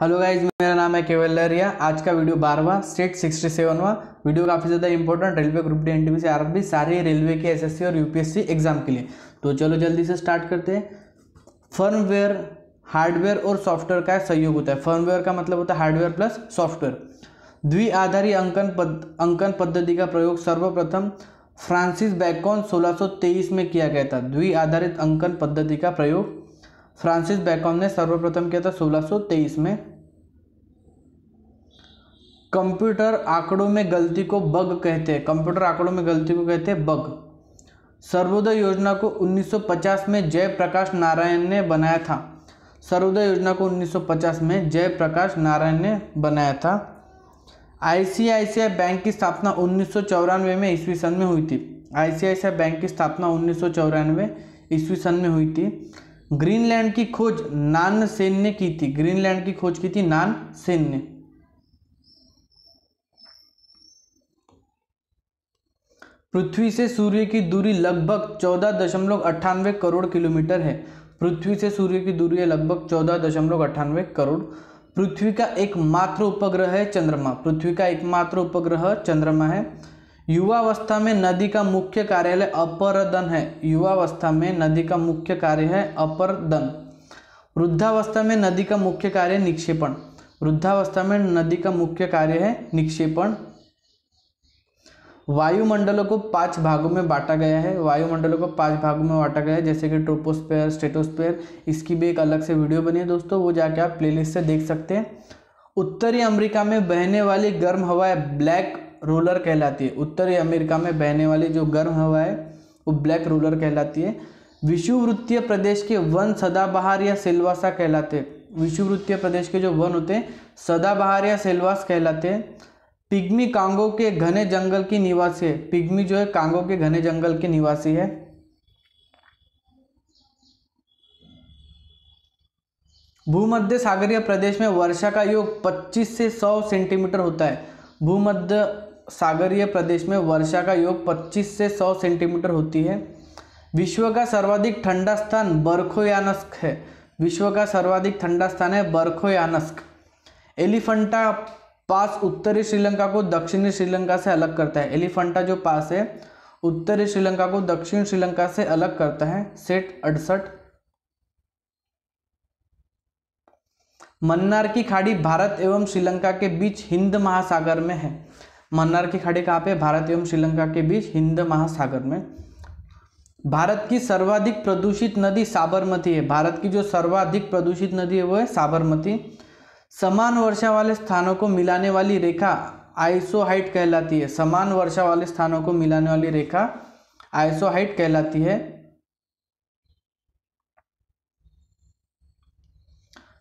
hello guys मेरा नाम है केवल लहरिया आज का वीडियो बारहवा स्टेट सिक्सटी सेवनवा वीडियो काफ़ी ज़्यादा important railway group D N T से आर सारे रेलवे के एसएससी और यूपीएससी एग्जाम के लिए तो चलो जल्दी से स्टार्ट करते हैं फर्मवेयर हार्डवेयर और सॉफ्टवेयर का सहयोग होता है फर्मवेयर का मतलब होता है हार्डवेयर प्लस सॉफ्टवेयर द्वि आधारित अंकन पद अंकन पद्धति का प्रयोग सर्वप्रथम फ्रांसिस बैकॉन सोलह में किया गया था द्वि आधारित अंकन पद्धति का प्रयोग फ्रांसिस बैकॉम ने सर्वप्रथम किया था सोलह तेईस में कंप्यूटर आंकड़ों में गलती को बग कहते हैं कंप्यूटर आंकड़ों में गलती को कहते हैं बग सर्वोदय योजना को 1950 में जयप्रकाश नारायण ने बनाया था सर्वोदय योजना को 1950 में जयप्रकाश नारायण ने बनाया था आईसीआईसीआई बैंक की स्थापना उन्नीस में ईस्वी सन में हुई थी आईसीआईसीआई बैंक की स्थापना उन्नीस ईस्वी सन में हुई थी ग्रीनलैंड की खोज नान सेन ने की थी ग्रीनलैंड की खोज की थी नान सेन ने पृथ्वी से सूर्य की दूरी लगभग चौदह दशमलव अट्ठानवे करोड़ किलोमीटर है पृथ्वी से सूर्य की दूरी है लगभग चौदह दशमलव अट्ठानवे करोड़ पृथ्वी का एकमात्र उपग्रह है चंद्रमा पृथ्वी का एकमात्र उपग्रह चंद्रमा है युवावस्था में नदी का मुख्य कार्यालय अपरदन है युवावस्था में नदी का मुख्य कार्य है अपरदन वृद्धावस्था में नदी का मुख्य कार्य निक्षेपण वृद्धावस्था में नदी का मुख्य कार्य है निक्षेपण वायुमंडलों को पांच भागों में बांटा गया है वायुमंडलों को पांच भागों में बांटा गया है जैसे कि ट्रोपोस्पेयर स्टेटोस्पेयर इसकी भी एक अलग से वीडियो बनी है दोस्तों वो जाके आप प्लेलिस्ट से देख सकते हैं उत्तरी अमेरिका में बहने वाली गर्म हवाएं ब्लैक रोलर कहलाती है उत्तरी अमेरिका में बहने वाली जो गर्म हवा है वो ब्लैक रोलर कहलाती है विषुवृत्तीय प्रदेश के वन सदाबहार या सिलवासा कहलाते विषुवृत्तीय प्रदेश के जो वन होते हैं सदाबहार या सिलवास कहलाते हैं पिग्मी कांगो के घने जंगल की निवासी है पिग्मी जो है कांगो के घने जंगल के निवासी है भूमध्य सागरीय प्रदेश में वर्षा का योग 25 से 100 सेंटीमीटर होता है भूमध्य सागरीय प्रदेश में वर्षा का योग 25 से 100 सेंटीमीटर होती है विश्व का सर्वाधिक ठंडा स्थान बर्खोयानस्क है विश्व का सर्वाधिक ठंडा स्थान है बर्खोयानस्क एलिफंटा पास उत्तरी श्रीलंका को दक्षिणी श्रीलंका से अलग करता है एलिफंटा जो पास है उत्तरी श्रीलंका को दक्षिण श्रीलंका से अलग करता है सेट अड़सठ मन्नार की खाड़ी भारत एवं श्रीलंका के बीच हिंद महासागर में है मन्नार की खाड़ी कहाँ पे भारत एवं श्रीलंका के बीच हिंद महासागर में भारत की सर्वाधिक प्रदूषित नदी साबरमती है भारत की जो सर्वाधिक प्रदूषित नदी है वो है साबरमती समान वर्षा वाले स्थानों को मिलाने वाली रेखा आइसोहाइट कहलाती है समान वर्षा वाले स्थानों को मिलाने वाली रेखा आइसोहाइट कहलाती है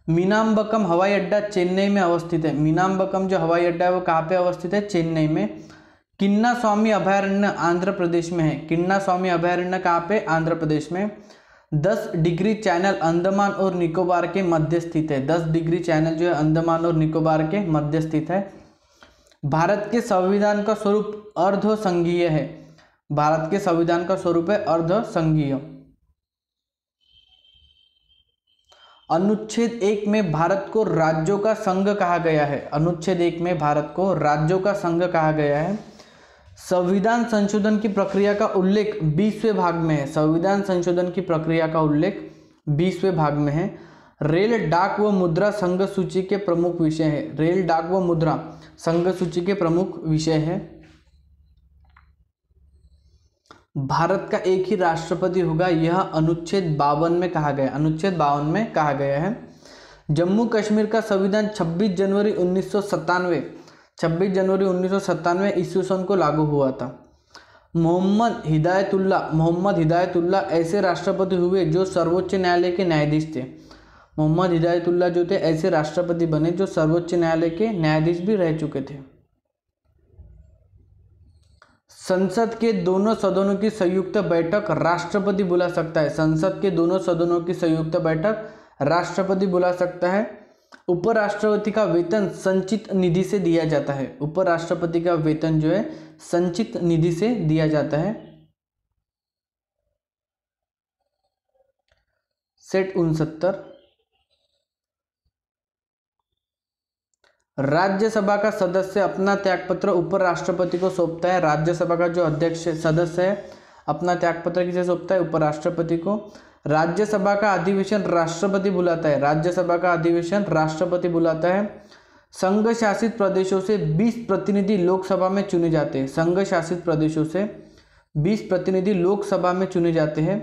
मीनाम्बकम हवाई अड्डा चेन्नई में अवस्थित है मीनाम्बकम जो हवाई अड्डा है वो कहाँ पे अवस्थित है चेन्नई में किन्ना स्वामी अभयारण्य आंध्र प्रदेश में है किन्ना स्वामी अभयारण्य कहाँ पे आंध्र प्रदेश में दस डिग्री चैनल अंडमान और निकोबार के मध्य स्थित है दस डिग्री चैनल जो है अंडमान और निकोबार के मध्य स्थित है भारत के संविधान का स्वरूप अर्ध संघीय है भारत के संविधान का स्वरूप है अर्ध संघीय अनुच्छेद एक में भारत को राज्यों का संघ कहा गया है अनुच्छेद एक में भारत को राज्यों का संघ कहा गया है संविधान संशोधन की प्रक्रिया का उल्लेख बीसवें भाग में है संविधान संशोधन की प्रक्रिया का उल्लेख बीसवें भाग में है रेल डाक व मुद्रा संघ सूची के प्रमुख विषय है रेल डाक व मुद्रा संघ सूची के प्रमुख विषय है भारत का एक ही राष्ट्रपति होगा यह अनुच्छेद बावन में कहा गया अनुच्छेद बावन में कहा गया है जम्मू कश्मीर का संविधान 26 जनवरी उन्नीस सौ 26 जनवरी उन्नीस ईस्वी सन को लागू हुआ था मोहम्मद हिदायतुल्ला मोहम्मद हिदायतुल्ला ऐसे राष्ट्रपति हुए जो सर्वोच्च न्यायालय के न्यायाधीश थे मोहम्मद हिदायतुल्ला जो थे ऐसे राष्ट्रपति बने जो सर्वोच्च न्यायालय के न्यायाधीश भी रह चुके थे संसद के दोनों सदनों की संयुक्त बैठक राष्ट्रपति बुला सकता है संसद के दोनों सदनों की संयुक्त बैठक राष्ट्रपति बुला सकता है उपराष्ट्रपति का वेतन संचित निधि से दिया जाता है उपराष्ट्रपति का वेतन जो है संचित निधि से दिया जाता है सेट उनसत्तर राज्यसभा का सदस्य अपना त्यागपत्र उपराष्ट्रपति को सौंपता है राज्यसभा का जो अध्यक्ष सदस्य है अपना त्यागपत्र किसे सौंपता है उपराष्ट्रपति को राज्यसभा का अधिवेशन राष्ट्रपति बुलाता है राज्यसभा का अधिवेशन राष्ट्रपति बुलाता है संघ शासित प्रदेशों से 20 प्रतिनिधि लोकसभा में चुने जाते हैं संघ शासित प्रदेशों से 20 प्रतिनिधि लोकसभा में चुने जाते हैं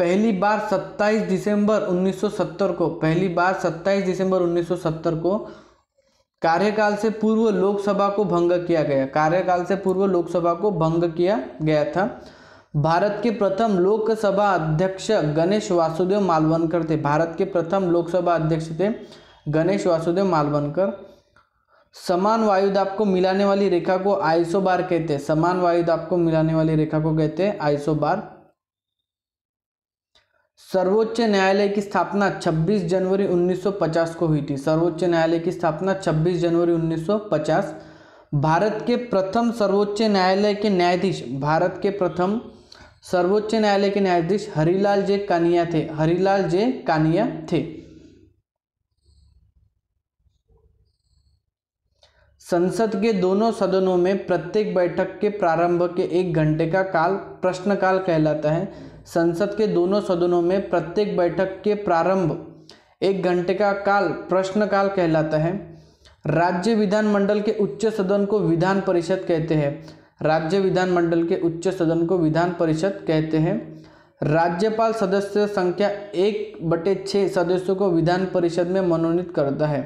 पहली बार 27 दिसंबर 1970 को पहली बार 27 दिसंबर 1970 को कार्यकाल से पूर्व लोकसभा को भंग किया गया कार्यकाल से पूर्व लोकसभा को भंग किया गया था भारत के प्रथम लोकसभा अध्यक्ष गणेश वासुदेव मालवनकर थे भारत के प्रथम लोकसभा अध्यक्ष थे गणेश वासुदेव मालवनकर समान वायुदाब को मिलाने वाली रेखा को आइसोबार कहते हैं समान वायुदाब को मिलाने वाली रेखा को कहते हैं आइसोबार सर्वोच्च न्यायालय की स्थापना 26 जनवरी 1950 को हुई थी सर्वोच्च न्यायालय की स्थापना 26 जनवरी 1950 भारत के प्रथम सर्वोच्च न्यायालय के न्यायाधीश भारत के प्रथम सर्वोच्च न्यायालय के न्यायाधीश हरिलाल जे कानिया थे हरिलाल जे कानिया थे संसद के दोनों सदनों में प्रत्येक बैठक के प्रारंभ के एक घंटे का काल प्रश्नकाल कहलाता है संसद के दोनों सदनों में प्रत्येक बैठक के प्रारंभ एक घंटे का काल प्रश्नकाल कहलाता है राज्य विधानमंडल के उच्च सदन को विधान परिषद कहते हैं राज्य विधानमंडल के उच्च सदन को विधान परिषद कहते हैं राज्यपाल सदस्य संख्या एक बटे छः सदस्यों को विधान परिषद में मनोनीत करता है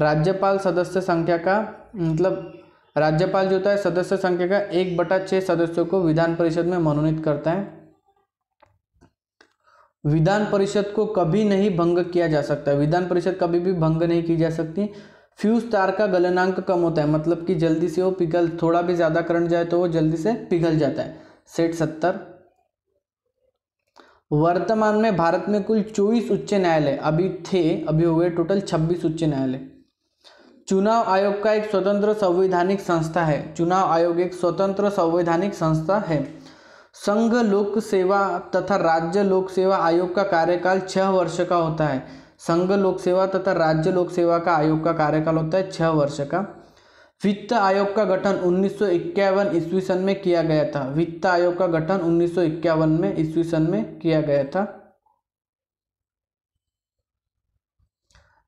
राज्यपाल सदस्य संख्या का मतलब राज्यपाल जो होता है सदस्य संख्या का एक बटा छः सदस्यों को विधान परिषद में मनोनीत करता है विधान परिषद को कभी नहीं भंग किया जा सकता विधान परिषद कभी भी भंग नहीं की जा सकती फ्यूज तार का गलनांक कम होता है मतलब कि जल्दी से वो पिघल थोड़ा भी ज़्यादा करंट जाए तो वो जल्दी से पिघल जाता है सेट सत्तर वर्तमान में भारत में कुल चौबीस उच्च न्यायालय अभी थे अभी हो गए टोटल छब्बीस उच्च न्यायालय चुनाव आयोग का एक स्वतंत्र संवैधानिक संस्था है चुनाव आयोग एक स्वतंत्र संवैधानिक संस्था है संघ लोक सेवा तथा राज्य लोक सेवा आयोग का कार्यकाल छः वर्ष का होता है संघ लोक सेवा तथा राज्य लोक सेवा का आयोग का कार्यकाल होता है छः वर्ष का वित्त आयोग का गठन उन्नीस सौ ईस्वी सन में किया गया था वित्त आयोग का गठन उन्नीस सौ में ईस्वी सन में किया गया था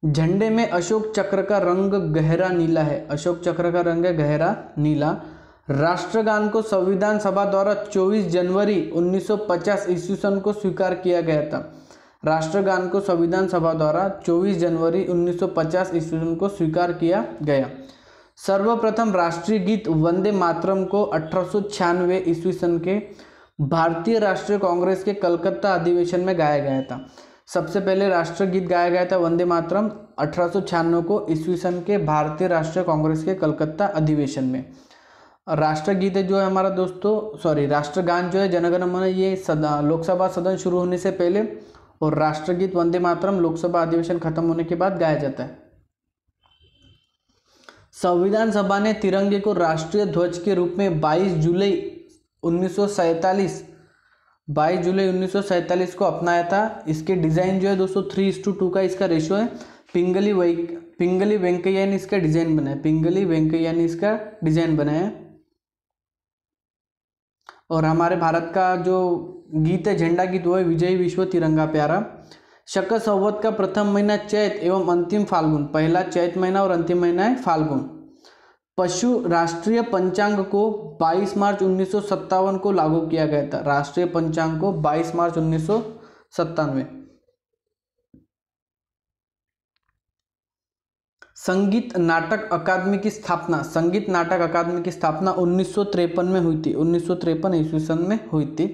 झंडे में अशोक चक्र का रंग गहरा नीला है अशोक चक्र का रंग है गहरा नीला राष्ट्रगान को संविधान सभा द्वारा 24 जनवरी 1950 ईस्वी सन को स्वीकार किया गया था राष्ट्रगान को संविधान सभा द्वारा 24 जनवरी 1950 ईस्वी सन को स्वीकार किया गया सर्वप्रथम राष्ट्रीय गीत वंदे मातरम को अठारह ईस्वी सन के भारतीय राष्ट्रीय कांग्रेस के कलकत्ता अधिवेशन में गाया गया था सबसे पहले राष्ट्रगीत गाया गया था वंदे मातरम अठारह को ईस्वी सन के भारतीय राष्ट्रीय कांग्रेस के कलकत्ता अधिवेशन में राष्ट्रगीत जो है हमारा दोस्तों सॉरी राष्ट्रगान जो है जनगण मन ये सदा लोकसभा सदन शुरू होने से पहले और राष्ट्रगीत वंदे मातरम लोकसभा अधिवेशन खत्म होने के बाद गाया जाता है संविधान सभा ने तिरंगे को राष्ट्रीय ध्वज के रूप में 22 जुलाई 1947 22 जुलाई 1947 को अपनाया था इसके डिज़ाइन जो है दोस्तों थ्री इस टू टू का इसका रेशो है पिंगली वै पिंगली वेंकैया ने इसका डिज़ाइन बनाया पिंगली वेंकैया ने इसका डिज़ाइन बनाया और हमारे भारत का जो गीत है झंडा गीत वो है विजयी विश्व तिरंगा प्यारा शक संवत का प्रथम महीना चैत एवं अंतिम फाल्गुन पहला चैत महीना और अंतिम महीना है फाल्गुन पशु राष्ट्रीय पंचांग को 22 मार्च उन्नीस को लागू किया गया था राष्ट्रीय पंचांग को 22 मार्च उन्नीस सौ संगीत नाटक अकादमी की स्थापना संगीत नाटक अकादमी की स्थापना उन्नीस में हुई थी उन्नीस सौ ईस्वी में हुई थी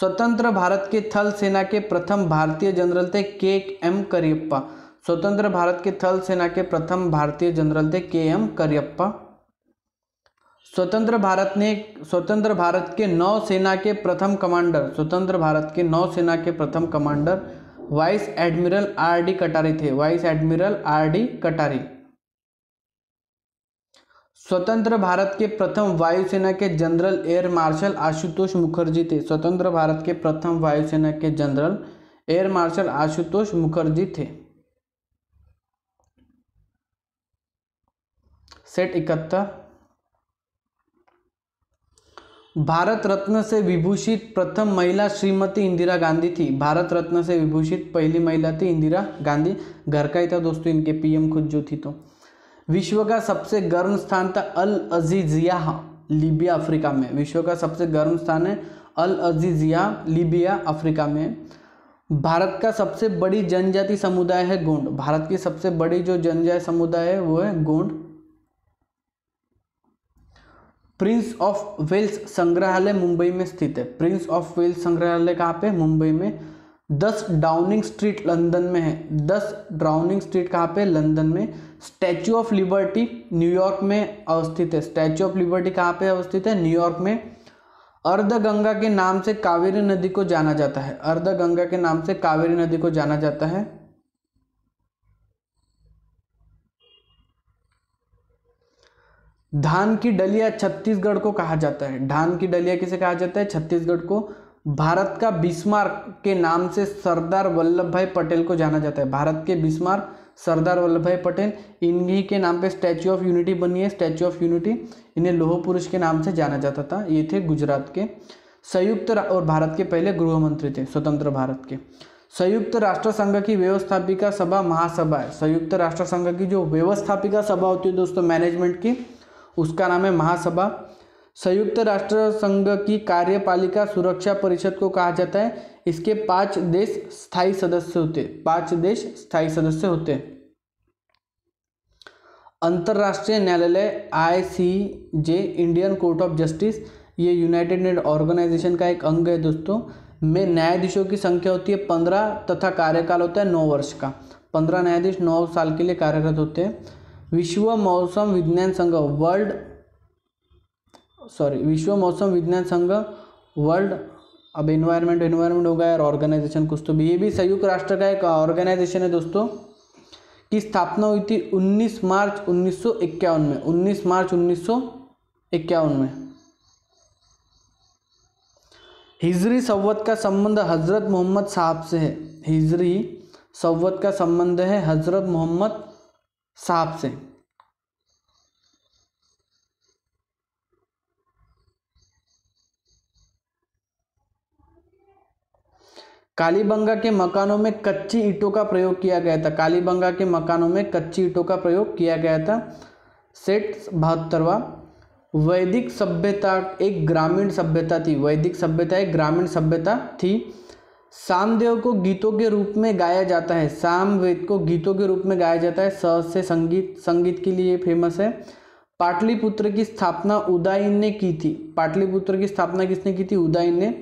स्वतंत्र भारत के थल सेना के प्रथम भारतीय जनरल थे के एम करियप्पा स्वतंत्र भारत के थल सेना के प्रथम भारतीय जनरल थे के एम करियप्पा स्वतंत्र भारत ने स्वतंत्र भारत के नौ सेना के प्रथम कमांडर स्वतंत्र भारत के नौ सेना के प्रथम commander vice admiral R D Katari थे वाइस एडमिरल आर डी कटारी स्वतंत्र भारत के प्रथम वायुसेना के general air marshal Ashutosh Mukherjee थे स्वतंत्र भारत के प्रथम वायुसेना के general air marshal Ashutosh Mukherjee थे सेट इकहत्तर भारत रत्न से विभूषित प्रथम महिला श्रीमती इंदिरा गांधी थी भारत रत्न से विभूषित पहली महिला थी इंदिरा गांधी घर का ही था दोस्तों इनके पीएम खुद जो थी तो विश्व का सबसे गर्म स्थान था अल अजीजिया लीबिया अफ्रीका में विश्व का सबसे गर्म स्थान है अल अजीजिया लीबिया अफ्रीका में भारत का सबसे बड़ी जनजाति समुदाय है गोंड भारत की सबसे बड़ी जो जनजाति समुदाय है वो है गोंड प्रिंस ऑफ वेल्स संग्रहालय मुंबई में स्थित है प्रिंस ऑफ वेल्स संग्रहालय कहाँ पे मुंबई में दस डाउनिंग स्ट्रीट लंदन में है दस डाउनिंग स्ट्रीट कहाँ पे लंदन में स्टैचू ऑफ लिबर्टी न्यूयॉर्क में अवस्थित है स्टैचू ऑफ लिबर्टी कहाँ पे अवस्थित है न्यूयॉर्क में अर्धगंगा के नाम से कावेरी नदी को जाना जाता है अर्धगंगा के नाम से कावेरी नदी को जाना जाता है धान की डलिया छत्तीसगढ़ को कहा जाता है धान की डलिया किसे कहा जाता है छत्तीसगढ़ को भारत का बिस्मार्क के नाम से सरदार वल्लभ भाई पटेल को जाना जाता है भारत के बिस्मार्क सरदार वल्लभ भाई पटेल इन्हीं के नाम पे स्टैचू ऑफ यूनिटी बनी है स्टैचू ऑफ यूनिटी इन्हें लोह पुरुष के नाम से जाना जाता था ये थे गुजरात के संयुक्त और भारत के पहले गृह मंत्री थे स्वतंत्र भारत के संयुक्त राष्ट्र संघ की व्यवस्थापिका सभा महासभा है संयुक्त राष्ट्र संघ की जो व्यवस्थापिका सभा होती है दोस्तों मैनेजमेंट की उसका नाम है महासभा संयुक्त राष्ट्र संघ की कार्यपालिका सुरक्षा परिषद को कहा जाता है इसके पांच देश स्थायी सदस्य होते पांच देश स्थायी सदस्य होते हैं अंतर्राष्ट्रीय न्यायालय I C J Indian court of justice ये यूनाइटेड नेट ऑर्गेनाइजेशन का एक अंग है दोस्तों में न्यायाधीशों की संख्या होती है पंद्रह तथा कार्यकाल होता है नौ वर्ष का पंद्रह न्यायाधीश नौ साल के लिए कार्यरत होते हैं विश्व मौसम विज्ञान संघ वर्ल्ड सॉरी विश्व मौसम विज्ञान संघ वर्ल्ड अब इन्वायरमेंट इन्वायरमेंट हो गया और ऑर्गेनाइजेशन कुछ तो भी ये भी संयुक्त राष्ट्र का एक ऑर्गेनाइजेशन है दोस्तों की स्थापना हुई थी 19 मार्च उन्नीस में 19 मार्च उन्नीस में हिजरी सवत का संबंध हज़रत मोहम्मद साहब से है हिजरी सवत का संबंध है हज़रत मोहम्मद सांप से कालीबंगा के मकानों में कच्ची ईटों का प्रयोग किया गया था कालीबंगा के मकानों में कच्ची ईटों का प्रयोग किया गया था सेठ बहत्तरवा वैदिक सभ्यता एक ग्रामीण सभ्यता थी वैदिक सभ्यता एक ग्रामीण सभ्यता थी सामदेव को गीतों के रूप में गाया जाता है सामवेद को गीतों के रूप में गाया जाता है स से संगीत संगीत के लिए फेमस है पाटलिपुत्र की स्थापना उदायन ने की थी पाटलिपुत्र की स्थापना किसने की थी उदायन ने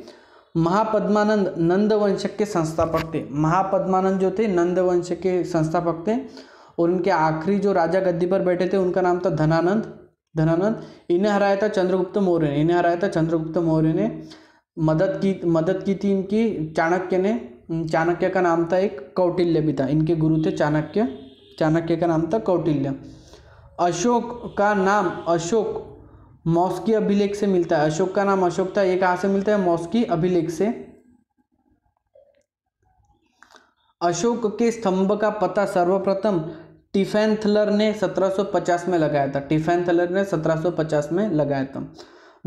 महापद्मानंद नंदवंशक के संस्थापक थे महापद्मानंद जो थे नंदवंश के संस्थापक थे और उनके आखिरी जो राजा गद्दी पर बैठे थे उनका नाम था धनानंद धनानंद इन्हें हराया था चंद्रगुप्त मौर्य ने इन्हें हराया था चंद्रगुप्त मौर्य ने मदद की मदद की थी इनकी चाणक्य ने हम्म, चाणक्य का नाम था एक कौटिल्य भी था इनके गुरु थे चाणक्य चाणक्य का नाम था कौटिल्य अशोक का नाम अशोक मौसकी अभिलेख से मिलता है अशोक का नाम अशोक था ये कहाँ से मिलता है मौसकी अभिलेख से अशोक के स्तंभ का पता सर्वप्रथम टिफेन थलर ने 1750 में लगाया था टिफेन थलर ने 1750 में लगाया था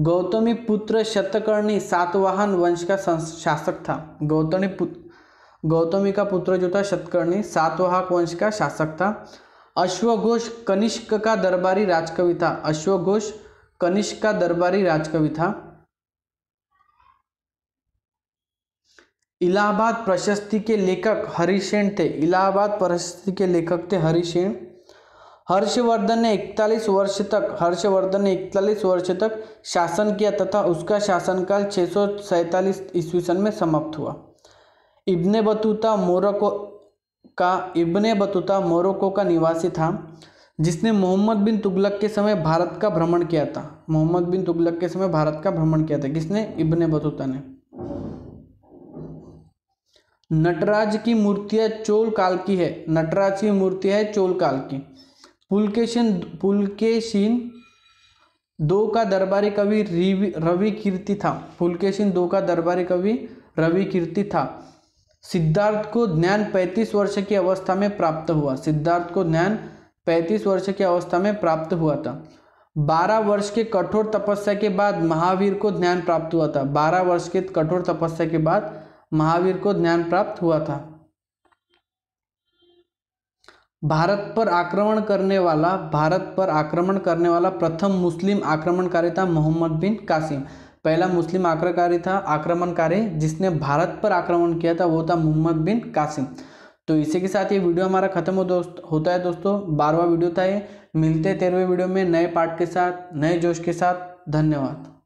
गौतमी पुत्र शतकर्णी सातवाहन वंश का शासक था गौतमी पुत्र गौतमी का पुत्र जो था शतकर्णी सातवाहक वंश का शासक था अश्वघोष कनिष्क का दरबारी राजकवि था अश्वघोष कनिष्क का दरबारी राजकवि था इलाहाबाद प्रशस्ति के लेखक हरिशेण थे इलाहाबाद प्रशस्ति के लेखक थे हरिशेण हर्षवर्धन ने 41 वर्ष तक हर्षवर्धन ने 41 वर्ष तक शासन किया तथा उसका शासनकाल छः सौ ईस्वी सन में समाप्त हुआ इब्ने बतूता मोरको का इब्ने बतूता मोरको का निवासी था जिसने मोहम्मद बिन तुगलक के समय भारत का भ्रमण किया था मोहम्मद बिन तुगलक के समय भारत का भ्रमण किया था किसने इब्ने बतूता ने नटराज की मूर्तियाँ चोल काल की है नटराज की मूर्ति है चोल काल की पुलकेशन पुलकेशिन दो का दरबारी कवि रवि कीर्ति था पुलकेशिन दो का दरबारी कवि रवि कीर्ति था सिद्धार्थ को ज्ञान 35 वर्ष की अवस्था में प्राप्त हुआ सिद्धार्थ को ज्ञान 35 वर्ष की अवस्था में प्राप्त हुआ था बारह वर्ष के कठोर तपस्या के बाद महावीर को ज्ञान प्राप्त हुआ था बारह वर्ष के कठोर तपस्या के बाद महावीर को ज्ञान प्राप्त हुआ था भारत पर आक्रमण करने वाला भारत पर आक्रमण करने वाला प्रथम मुस्लिम आक्रमणकारी था मोहम्मद बिन कासिम पहला मुस्लिम आक्रमणकारी था आक्रमणकारी जिसने भारत पर आक्रमण किया था वो था मोहम्मद बिन कासिम तो इसी के साथ ये वीडियो हमारा खत्म हो दोस्त होता है दोस्तों बारहवा वीडियो था ये मिलते तेरहवें वीडियो में नए पार्ट के साथ नए जोश के साथ धन्यवाद